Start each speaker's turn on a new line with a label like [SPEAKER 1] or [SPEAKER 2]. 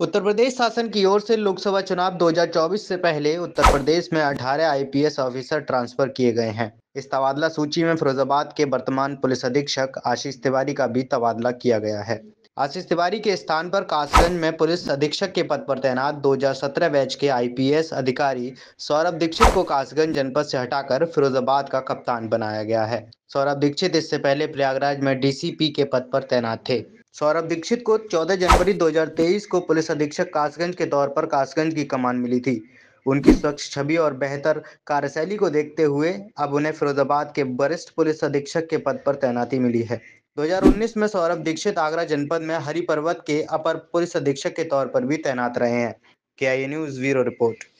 [SPEAKER 1] उत्तर प्रदेश शासन की ओर से लोकसभा चुनाव 2024 से पहले उत्तर प्रदेश में 18 आईपीएस ऑफिसर ट्रांसफर किए गए हैं इस तबादला सूची में फिरोजाबाद के वर्तमान पुलिस अधीक्षक आशीष तिवारी का भी तबादला किया गया है आशीष तिवारी के स्थान पर कासगंज में पुलिस अधीक्षक के पद पर तैनात 2017 बैच के आईपीएस अधिकारी सौरभ दीक्षित को कासगंज जनपद से हटाकर फिरोजाबाद का कप्तान बनाया गया है सौरभ दीक्षित इससे पहले प्रयागराज में डीसीपी के पद पर तैनात थे सौरभ दीक्षित को 14 जनवरी 2023 को पुलिस अधीक्षक कासगंज के तौर पर कासगंज की कमान मिली थी उनकी स्वच्छ छवि और बेहतर कार्यशैली को देखते हुए अब उन्हें फिरोजाबाद के वरिष्ठ पुलिस अधीक्षक के पद पर तैनाती मिली है 2019 में सौरभ दीक्षित आगरा जनपद में हरि पर्वत के अपर पुलिस अधीक्षक के तौर पर भी तैनात रहे हैं के आई न्यूज ब्यूरो रिपोर्ट